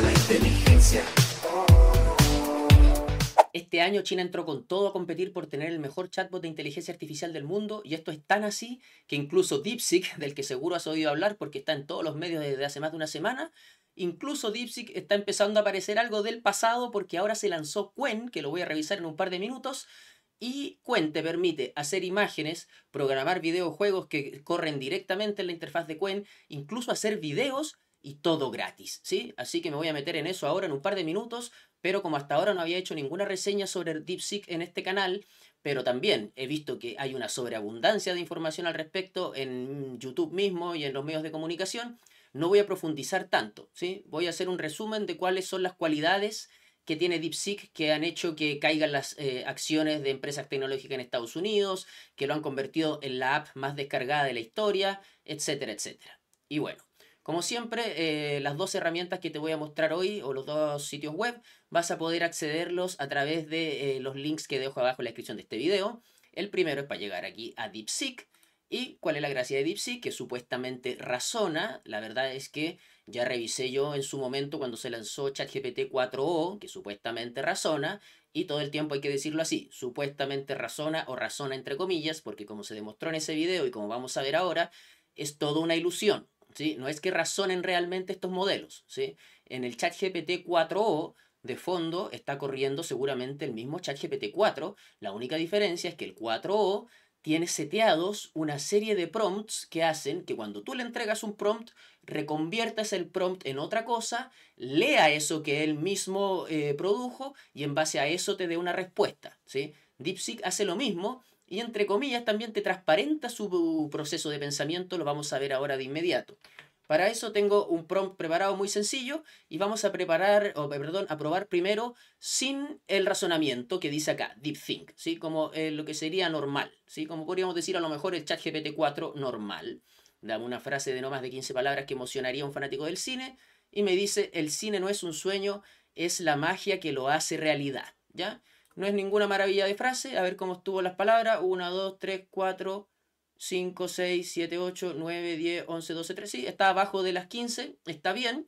la inteligencia. Este año China entró con todo a competir por tener el mejor chatbot de inteligencia artificial del mundo y esto es tan así que incluso DeepSeek, del que seguro has oído hablar porque está en todos los medios desde hace más de una semana, incluso DeepSeek está empezando a aparecer algo del pasado porque ahora se lanzó Quen, que lo voy a revisar en un par de minutos, y Quen te permite hacer imágenes, programar videojuegos que corren directamente en la interfaz de Quen, incluso hacer videos y todo gratis, ¿sí? Así que me voy a meter en eso ahora en un par de minutos, pero como hasta ahora no había hecho ninguna reseña sobre DeepSeek en este canal, pero también he visto que hay una sobreabundancia de información al respecto en YouTube mismo y en los medios de comunicación, no voy a profundizar tanto, ¿sí? Voy a hacer un resumen de cuáles son las cualidades que tiene DeepSeek que han hecho que caigan las eh, acciones de empresas tecnológicas en Estados Unidos, que lo han convertido en la app más descargada de la historia, etcétera, etcétera. Y bueno, como siempre, eh, las dos herramientas que te voy a mostrar hoy o los dos sitios web, vas a poder accederlos a través de eh, los links que dejo abajo en la descripción de este video. El primero es para llegar aquí a DeepSeek. ¿Y cuál es la gracia de DeepSeek? Que supuestamente razona. La verdad es que ya revisé yo en su momento cuando se lanzó ChatGPT 4o, que supuestamente razona, y todo el tiempo hay que decirlo así, supuestamente razona o razona entre comillas, porque como se demostró en ese video y como vamos a ver ahora, es toda una ilusión. No es que razonen realmente estos modelos, ¿sí? En el chat GPT 4O de fondo está corriendo seguramente el mismo chat GPT 4, la única diferencia es que el 4O tiene seteados una serie de prompts que hacen que cuando tú le entregas un prompt, reconviertas el prompt en otra cosa, lea eso que él mismo eh, produjo y en base a eso te dé una respuesta, ¿sí? DeepSeek hace lo mismo, y entre comillas también te transparenta su proceso de pensamiento, lo vamos a ver ahora de inmediato. Para eso tengo un prompt preparado muy sencillo y vamos a preparar, o perdón, a probar primero sin el razonamiento que dice acá, deep think, ¿sí? Como eh, lo que sería normal, ¿sí? Como podríamos decir a lo mejor el chat GPT-4 normal. Dame una frase de no más de 15 palabras que emocionaría a un fanático del cine y me dice, el cine no es un sueño, es la magia que lo hace realidad, ¿ya? No es ninguna maravilla de frase, a ver cómo estuvo las palabras. 1, 2, 3, 4, 5, 6, 7, 8, 9, 10, 11, 12, 13. Sí, está abajo de las 15, está bien.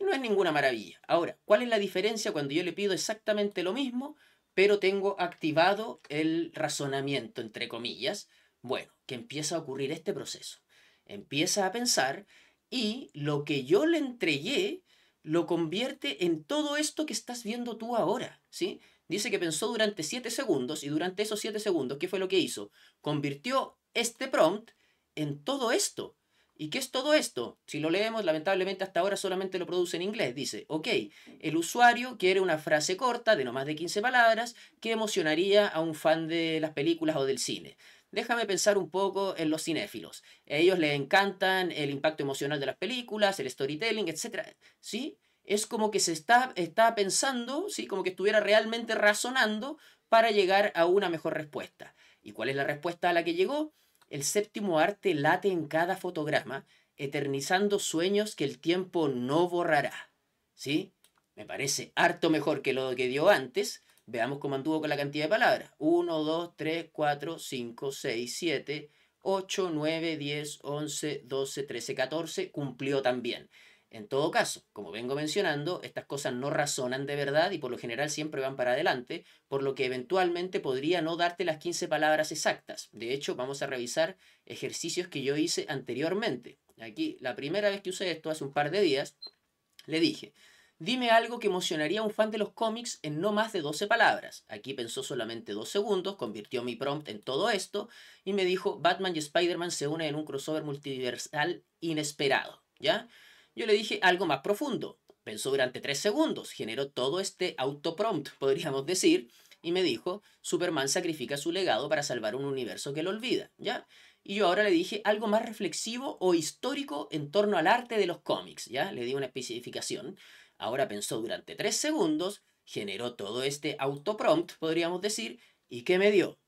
No es ninguna maravilla. Ahora, ¿cuál es la diferencia cuando yo le pido exactamente lo mismo, pero tengo activado el razonamiento, entre comillas? Bueno, que empieza a ocurrir este proceso. Empieza a pensar y lo que yo le entregué lo convierte en todo esto que estás viendo tú ahora, ¿sí? dice que pensó durante 7 segundos y durante esos 7 segundos, ¿qué fue lo que hizo? Convirtió este prompt en todo esto. ¿Y qué es todo esto? Si lo leemos, lamentablemente hasta ahora solamente lo produce en inglés. Dice, ok, el usuario quiere una frase corta de no más de 15 palabras que emocionaría a un fan de las películas o del cine. Déjame pensar un poco en los cinéfilos. A ellos les encantan el impacto emocional de las películas, el storytelling, etc. ¿Sí? es como que se está, está pensando, ¿sí? como que estuviera realmente razonando para llegar a una mejor respuesta. ¿Y cuál es la respuesta a la que llegó? El séptimo arte late en cada fotograma, eternizando sueños que el tiempo no borrará. ¿Sí? Me parece harto mejor que lo que dio antes. Veamos cómo anduvo con la cantidad de palabras. 1, 2, 3, 4, 5, 6, 7, 8, 9, 10, 11, 12, 13, 14. Cumplió también. En todo caso, como vengo mencionando, estas cosas no razonan de verdad y por lo general siempre van para adelante, por lo que eventualmente podría no darte las 15 palabras exactas. De hecho, vamos a revisar ejercicios que yo hice anteriormente. Aquí, la primera vez que usé esto, hace un par de días, le dije, dime algo que emocionaría a un fan de los cómics en no más de 12 palabras. Aquí pensó solamente dos segundos, convirtió mi prompt en todo esto y me dijo, Batman y Spider-Man se unen en un crossover multiversal inesperado. ¿Ya? Yo le dije algo más profundo. Pensó durante tres segundos, generó todo este autoprompt, podríamos decir, y me dijo, Superman sacrifica su legado para salvar un universo que lo olvida, ¿ya? Y yo ahora le dije algo más reflexivo o histórico en torno al arte de los cómics, ¿ya? Le di una especificación. Ahora pensó durante tres segundos, generó todo este autoprompt, podríamos decir, y ¿qué me dio?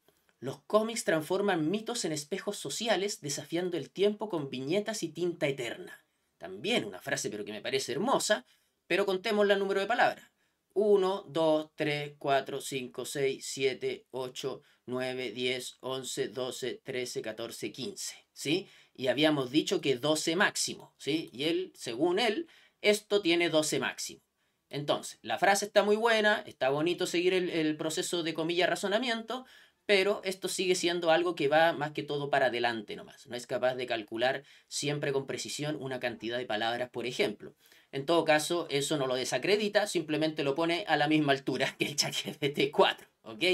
Los cómics transforman mitos en espejos sociales, desafiando el tiempo con viñetas y tinta eterna. También una frase, pero que me parece hermosa, pero contemos la número de palabras. 1, 2, 3, 4, 5, 6, 7, 8, 9, 10, 11, 12, 13, 14, 15. ¿Sí? Y habíamos dicho que 12 máximo. ¿Sí? Y él, según él, esto tiene 12 máximo. Entonces, la frase está muy buena, está bonito seguir el, el proceso de comilla razonamiento, pero esto sigue siendo algo que va más que todo para adelante nomás. No es capaz de calcular siempre con precisión una cantidad de palabras, por ejemplo. En todo caso, eso no lo desacredita, simplemente lo pone a la misma altura que el ChatGPT 4, ¿ok?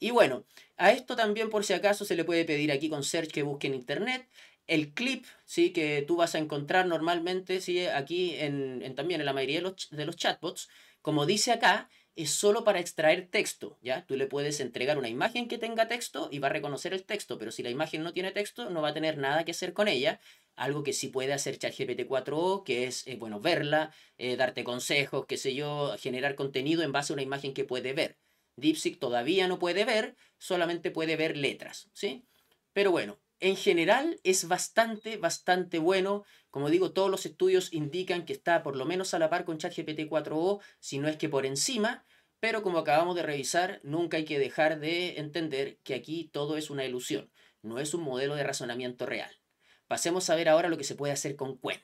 Y bueno, a esto también por si acaso se le puede pedir aquí con search que busque en internet el clip ¿sí? que tú vas a encontrar normalmente aquí en, también en la mayoría de los, de los chatbots. Como dice acá, es solo para extraer texto, ¿ya? Tú le puedes entregar una imagen que tenga texto y va a reconocer el texto, pero si la imagen no tiene texto, no va a tener nada que hacer con ella. Algo que sí puede hacer ChatGPT 4o, que es, eh, bueno, verla, eh, darte consejos, qué sé yo, generar contenido en base a una imagen que puede ver. DeepSeek todavía no puede ver, solamente puede ver letras, ¿sí? Pero bueno, en general es bastante, bastante bueno. Como digo, todos los estudios indican que está por lo menos a la par con ChatGPT 4o, si no es que por encima. Pero como acabamos de revisar, nunca hay que dejar de entender que aquí todo es una ilusión, no es un modelo de razonamiento real. Pasemos a ver ahora lo que se puede hacer con Quen.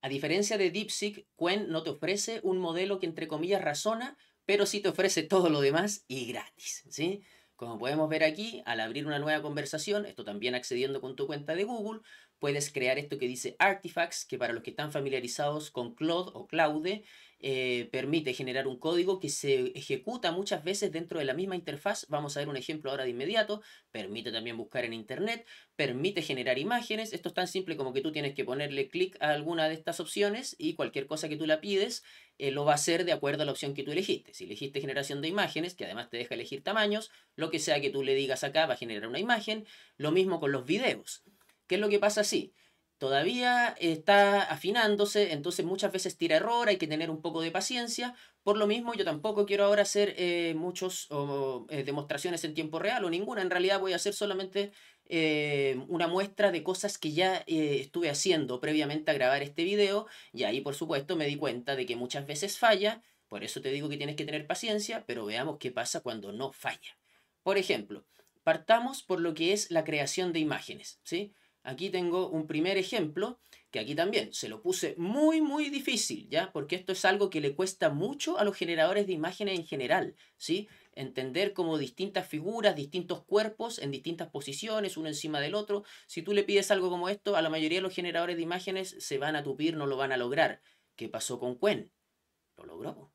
A diferencia de DeepSeek, Quen no te ofrece un modelo que entre comillas razona, pero sí te ofrece todo lo demás y gratis, ¿sí? Como podemos ver aquí, al abrir una nueva conversación, esto también accediendo con tu cuenta de Google, puedes crear esto que dice Artifacts, que para los que están familiarizados con Cloud o Claude, eh, permite generar un código que se ejecuta muchas veces dentro de la misma interfaz. Vamos a ver un ejemplo ahora de inmediato. Permite también buscar en internet, permite generar imágenes. Esto es tan simple como que tú tienes que ponerle clic a alguna de estas opciones y cualquier cosa que tú la pides eh, lo va a hacer de acuerdo a la opción que tú elegiste. Si elegiste generación de imágenes, que además te deja elegir tamaños, lo que sea que tú le digas acá va a generar una imagen. Lo mismo con los videos. ¿Qué es lo que pasa así? todavía está afinándose, entonces muchas veces tira error, hay que tener un poco de paciencia. Por lo mismo, yo tampoco quiero ahora hacer eh, muchas eh, demostraciones en tiempo real o ninguna. En realidad voy a hacer solamente eh, una muestra de cosas que ya estuve haciendo previamente a grabar este video. Y ahí, por supuesto, me di cuenta de que muchas veces falla. Por eso te digo que tienes que tener paciencia, pero veamos qué pasa cuando no falla. Por ejemplo, partamos por lo que es la creación de imágenes, ¿sí? Aquí tengo un primer ejemplo, que aquí también se lo puse muy, muy difícil, ¿ya? Porque esto es algo que le cuesta mucho a los generadores de imágenes en general, ¿sí? entender como distintas figuras, distintos cuerpos en distintas posiciones, uno encima del otro. Si tú le pides algo como esto, a la mayoría de los generadores de imágenes se van a tupir, no lo van a lograr. ¿Qué pasó con Quen? Lo logró.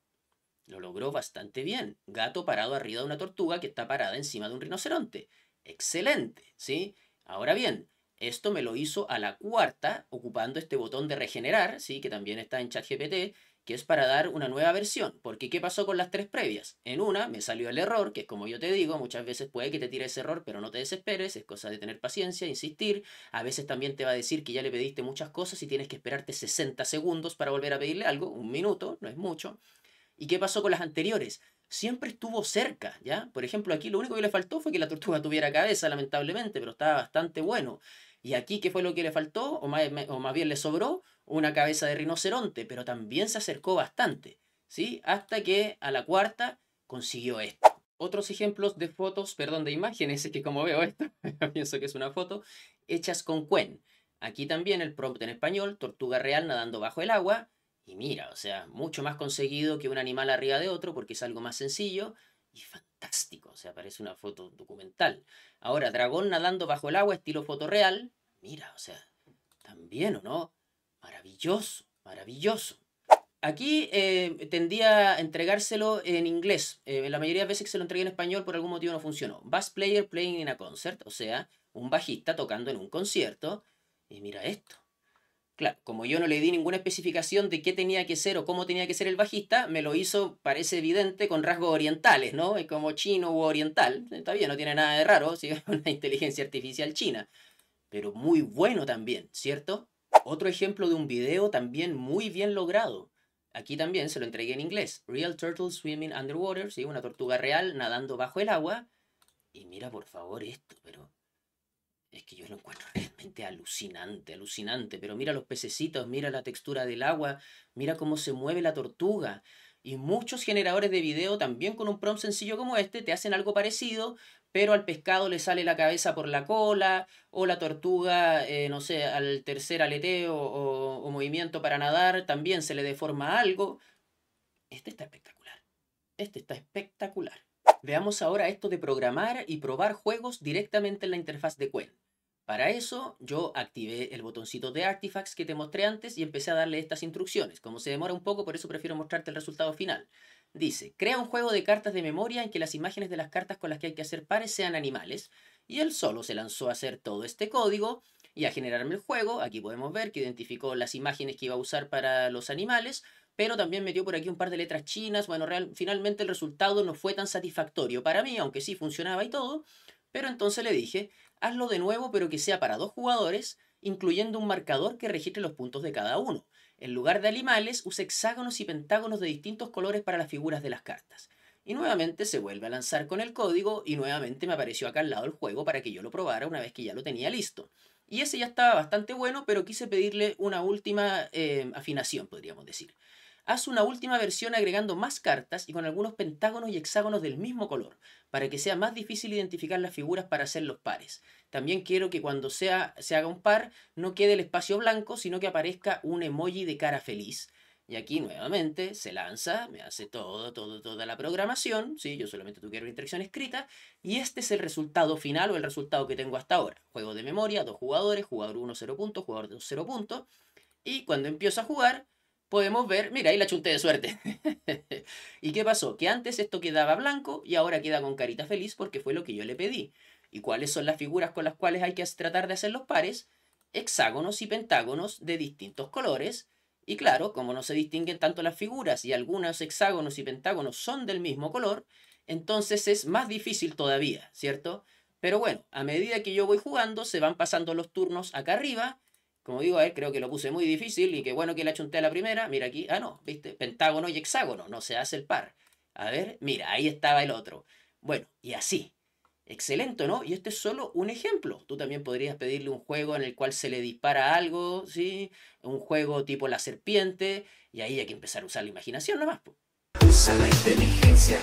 Lo logró bastante bien. Gato parado arriba de una tortuga que está parada encima de un rinoceronte. Excelente, ¿sí? Ahora bien, esto me lo hizo a la cuarta, ocupando este botón de regenerar, ¿sí? que también está en ChatGPT, que es para dar una nueva versión. Porque ¿qué pasó con las tres previas? En una me salió el error, que es como yo te digo, muchas veces puede que te tire ese error, pero no te desesperes, es cosa de tener paciencia, insistir. A veces también te va a decir que ya le pediste muchas cosas y tienes que esperarte 60 segundos para volver a pedirle algo, un minuto, no es mucho. ¿Y qué pasó con las anteriores? siempre estuvo cerca, ¿ya? Por ejemplo, aquí lo único que le faltó fue que la tortuga tuviera cabeza, lamentablemente, pero estaba bastante bueno. Y aquí, ¿qué fue lo que le faltó? O más, o bien le sobró una cabeza de rinoceronte, pero también se acercó bastante, ¿sí? Hasta que a la cuarta consiguió esto. Otros ejemplos de fotos, perdón, de imágenes, es que como veo esto, pienso que es una foto, hechas con cuen. Aquí también el prompt en español, tortuga real nadando bajo el agua. Y mira, o sea, mucho más conseguido que un animal arriba de otro porque es algo más sencillo y fantástico fantástico. O sea, parece una foto documental. Ahora, dragón nadando bajo el agua, estilo fotorreal. Mira, o sea, también, ¿o no? Maravilloso, maravilloso. Aquí eh, tendía a entregárselo en inglés. Eh, la mayoría de veces se lo entregué en español por algún motivo no funcionó. Bass player playing in a concert, o sea, un bajista tocando en un concierto. Y mira esto. Claro, como yo no le di ninguna especificación de qué tenía que ser o cómo tenía que ser el bajista, me lo hizo, parece evidente, con rasgos orientales, ¿no? Es como chino u oriental. Está bien, no tiene nada de raro, una inteligencia artificial china. Pero muy bueno también, ¿cierto? Otro ejemplo de un video también muy bien logrado. Aquí también se lo entregué en inglés. Real Turtle Swimming Underwater, ¿sí? Una tortuga real nadando bajo el agua. Y mira por favor esto, pero es que yo lo encuentro realmente alucinante, alucinante. Pero mira los pececitos, mira la textura del agua, mira cómo se mueve la tortuga. Y muchos generadores de video también con un prompt sencillo como este te hacen algo parecido, pero al pescado le sale la cabeza por la cola, o la tortuga, eh, no sé, al tercer aleteo o movimiento para nadar también se le deforma algo. Este está espectacular. Este está espectacular. Veamos ahora esto de programar y probar juegos directamente en la interfaz de Quen. Para eso, yo activé el botoncito de Artifacts que te mostré antes y empecé a darle estas instrucciones. Como se demora un poco, por eso prefiero mostrarte el resultado final. Dice, crea un juego de cartas de memoria en que las imágenes de las cartas con las que hay que hacer pares sean animales. Y él solo se lanzó a hacer todo este código y a generarme el juego. Aquí podemos ver que identificó las imágenes que iba a usar para los animales, pero también metió por aquí un par de letras chinas. Bueno, finalmente el resultado no fue tan satisfactorio para mí, aunque sí funcionaba y todo. Pero entonces le dije, hazlo de nuevo, pero que sea para dos jugadores, incluyendo un marcador que registre los puntos de cada uno. En lugar de animales, use hexágonos y pentágonos de distintos colores para las figuras de las cartas. Y nuevamente se vuelve a lanzar con el código y nuevamente me apareció acá al lado el juego para que yo lo probara una vez que ya lo tenía listo. Y ese ya estaba bastante bueno, pero quise pedirle una última eh, afinación, podríamos decir. Haz una última versión agregando más cartas y con algunos pentágonos y hexágonos del mismo color, para que sea más difícil identificar las figuras para hacer los pares. También quiero que cuando sea, se haga un par no quede el espacio blanco, sino que aparezca un emoji de cara feliz y aquí nuevamente se lanza, me hace todo, todo, toda la programación, ¿sí? yo solamente tuve una interacción escrita, y este es el resultado final o el resultado que tengo hasta ahora. Juego de memoria, dos jugadores, jugador 1 0 puntos, jugador 2 0 puntos, y cuando empiezo a jugar, podemos ver, mira, ahí la chunté de suerte. ¿Y qué pasó? Que antes esto quedaba blanco y ahora queda con carita feliz porque fue lo que yo le pedí. ¿Y cuáles son las figuras con las cuales hay que tratar de hacer los pares? Hexágonos y pentágonos de distintos colores, y claro, como no se distinguen tanto las figuras y algunos hexágonos y pentágonos son del mismo color, entonces es más difícil todavía, ¿cierto? Pero bueno, a medida que yo voy jugando, se van pasando los turnos acá arriba. Como digo, a ver, creo que lo puse muy difícil y que bueno que la chunté a la primera. Mira aquí, ah no, ¿viste? Pentágono y hexágono, no se hace el par. A ver, mira, ahí estaba el otro. Bueno, y así. Excelente, ¿no? Y este es solo un ejemplo. Tú también podrías pedirle un juego en el cual se le dispara algo, ¿sí? Un juego tipo la serpiente, y ahí hay que empezar a usar la imaginación nomás. Usa la inteligencia.